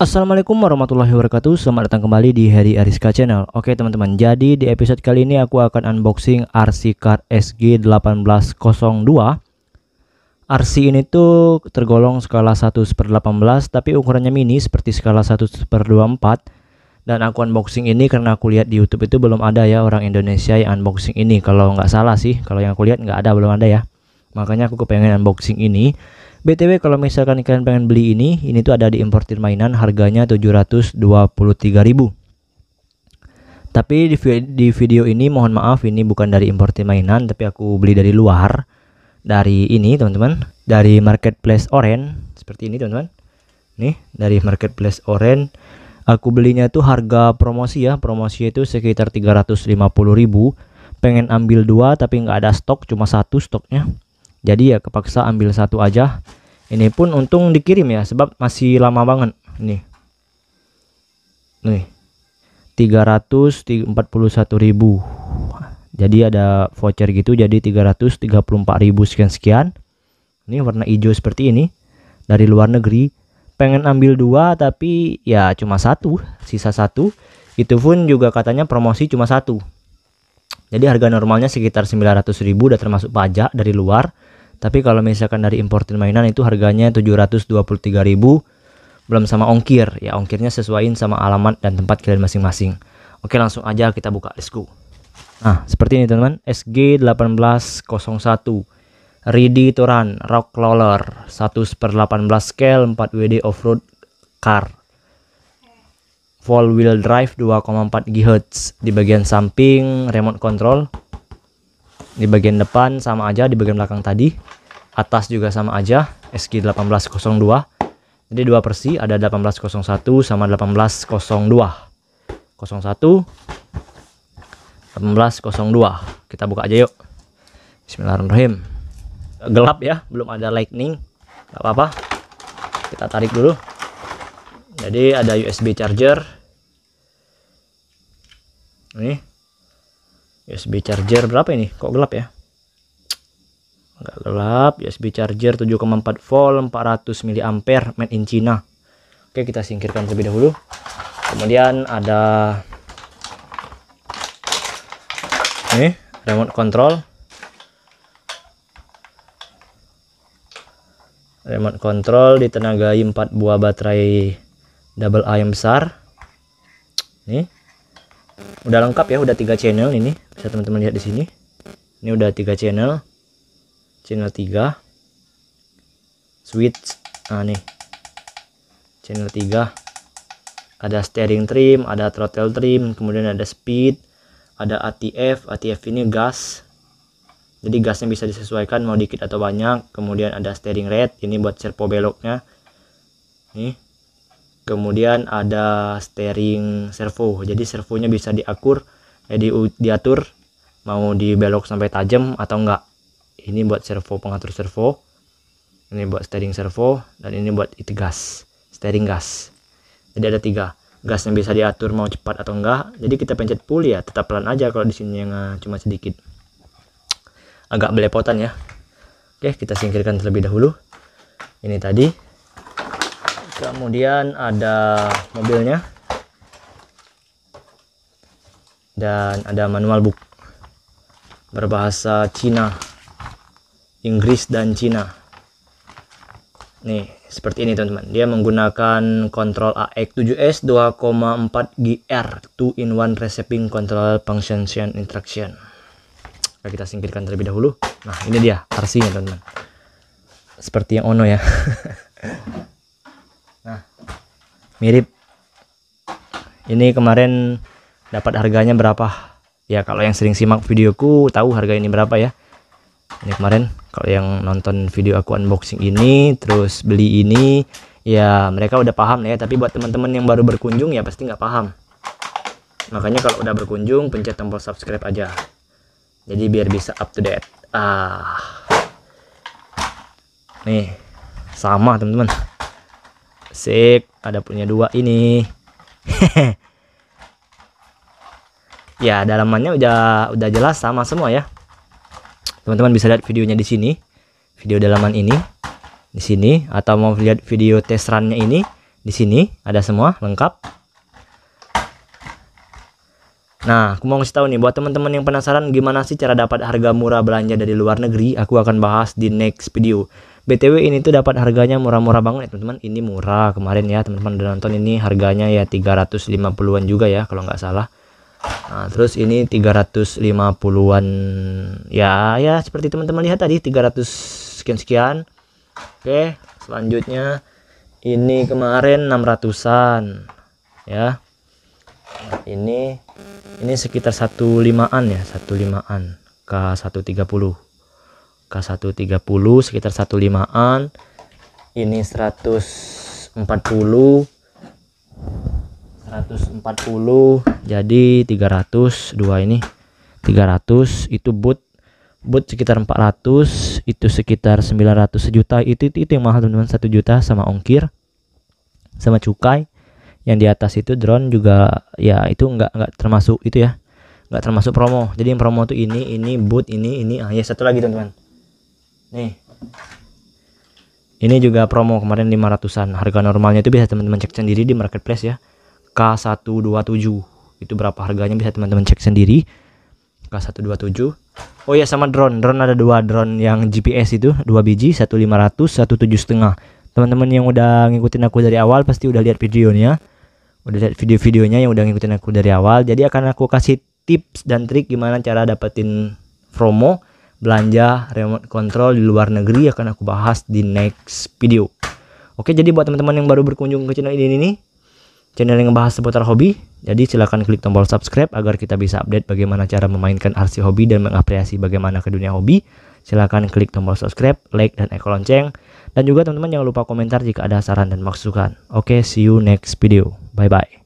Assalamualaikum warahmatullahi wabarakatuh Selamat datang kembali di Harry Ariska Channel Oke teman-teman jadi di episode kali ini aku akan unboxing RC Card SG1802 RC ini tuh tergolong skala 1 per 18 tapi ukurannya mini seperti skala 1 per 24 Dan aku unboxing ini karena aku lihat di youtube itu belum ada ya orang Indonesia yang unboxing ini Kalau nggak salah sih kalau yang aku lihat nggak ada belum ada ya Makanya aku kepengen unboxing ini BTW kalau misalkan kalian pengen beli ini, ini tuh ada di importir mainan harganya 723.000. Tapi di, di video ini mohon maaf ini bukan dari importir mainan tapi aku beli dari luar dari ini teman-teman, dari marketplace Oren seperti ini teman-teman. Nih, dari marketplace Oren aku belinya tuh harga promosi ya, promosi itu sekitar 350.000. Pengen ambil dua tapi nggak ada stok, cuma satu stoknya jadi ya kepaksa ambil satu aja ini pun untung dikirim ya sebab masih lama banget nih nih 341.000 jadi ada voucher gitu jadi 334.000 sekian sekian ini warna hijau seperti ini dari luar negeri pengen ambil dua tapi ya cuma satu sisa satu itu pun juga katanya promosi cuma satu jadi harga normalnya sekitar 900.000 udah termasuk pajak dari luar tapi kalau misalkan dari importin mainan itu harganya 723.000 belum sama ongkir. Ya ongkirnya sesuaiin sama alamat dan tempat kalian masing-masing. Oke, langsung aja kita buka listku. Nah, seperti ini teman-teman, SG1801 to run Rock Roller 1 18 scale 4WD offroad car Full wheel drive 2,4 GHz di bagian samping remote control di bagian depan sama aja di bagian belakang tadi atas juga sama aja SG 1802 jadi dua persi ada 1801 sama 1802 01 1802 kita buka aja yuk Bismillahirrahmanirrahim gelap ya belum ada lightning nggak apa-apa kita tarik dulu jadi ada USB charger ini USB charger berapa ini kok gelap ya Enggak gelap USB charger 7,4 volt 400 mAh made in China oke kita singkirkan terlebih dahulu kemudian ada nih remote control remote control ditenagai 4 buah baterai double A yang besar nih udah lengkap ya udah tiga channel ini bisa teman-teman lihat di sini ini udah tiga channel channel 3 switch nah nih channel 3 ada steering trim ada throttle trim kemudian ada speed ada ATF ATF ini gas jadi gasnya bisa disesuaikan mau dikit atau banyak kemudian ada steering rate ini buat servo beloknya nih kemudian ada steering servo jadi servonya bisa diakur eh, di, diatur mau dibelok sampai tajam atau enggak ini buat servo pengatur servo ini buat steering servo dan ini buat itu gas steering gas jadi ada tiga gas yang bisa diatur mau cepat atau enggak jadi kita pencet pull ya tetap pelan aja kalau di sini yang eh, cuma sedikit agak belepotan ya oke kita singkirkan terlebih dahulu ini tadi kemudian ada mobilnya dan ada manual book berbahasa Cina Inggris dan Cina nih seperti ini teman-teman dia menggunakan kontrol AX7S 2,4 GR 2 in 1 receiving control function interaction nah, kita singkirkan terlebih dahulu nah ini dia RC nya teman-teman seperti yang Ono ya mirip ini kemarin dapat harganya berapa ya kalau yang sering simak videoku tahu harga ini berapa ya ini kemarin kalau yang nonton video aku unboxing ini terus beli ini ya mereka udah paham ya tapi buat teman-teman yang baru berkunjung ya pasti nggak paham makanya kalau udah berkunjung pencet tombol subscribe aja jadi biar bisa up to date ah nih sama teman-teman Sip, ada punya dua ini. ya, dalamannya udah udah jelas sama semua ya. Teman-teman bisa lihat videonya di sini. Video dalaman ini di sini atau mau lihat video test runnya ini di sini ada semua lengkap. Nah, aku mau ngasih tahu nih buat teman-teman yang penasaran gimana sih cara dapat harga murah belanja dari luar negeri, aku akan bahas di next video. BTW ini tuh dapat harganya murah-murah banget ya teman-teman. Ini murah kemarin ya teman-teman udah nonton ini harganya ya 350-an juga ya kalau nggak salah. Nah, terus ini 350-an ya ya seperti teman-teman lihat tadi 300 sekian-sekian. Oke, selanjutnya ini kemarin 600-an ya. Nah, ini ini sekitar 15-an ya, 15-an ke 130. K130 sekitar 15an ini 140 140 jadi 300 ini 300 itu boot boot sekitar 400 itu sekitar 900 sejuta itu itu, itu yang mahal teman-teman 1 juta sama ongkir sama cukai yang di atas itu drone juga ya itu enggak enggak termasuk itu ya enggak termasuk promo jadi yang promo tuh ini ini boot ini ini ah ya satu lagi teman-teman nih ini juga promo kemarin 500an harga normalnya itu bisa teman-teman cek sendiri di marketplace ya K127 itu berapa harganya bisa teman-teman cek sendiri K127 oh ya sama drone drone ada dua drone yang GPS itu dua biji satu 17 setengah teman-teman yang udah ngikutin aku dari awal pasti udah lihat videonya udah lihat video-videonya yang udah ngikutin aku dari awal jadi akan aku kasih tips dan trik gimana cara dapetin promo belanja remote control di luar negeri akan aku bahas di next video. Oke, jadi buat teman-teman yang baru berkunjung ke channel ini ini channel yang membahas seputar hobi. Jadi silahkan klik tombol subscribe agar kita bisa update bagaimana cara memainkan RC hobi dan mengapresiasi bagaimana ke dunia hobi. Silahkan klik tombol subscribe, like, dan ekor lonceng. Dan juga teman-teman jangan lupa komentar jika ada saran dan masukan. Oke, see you next video. Bye-bye.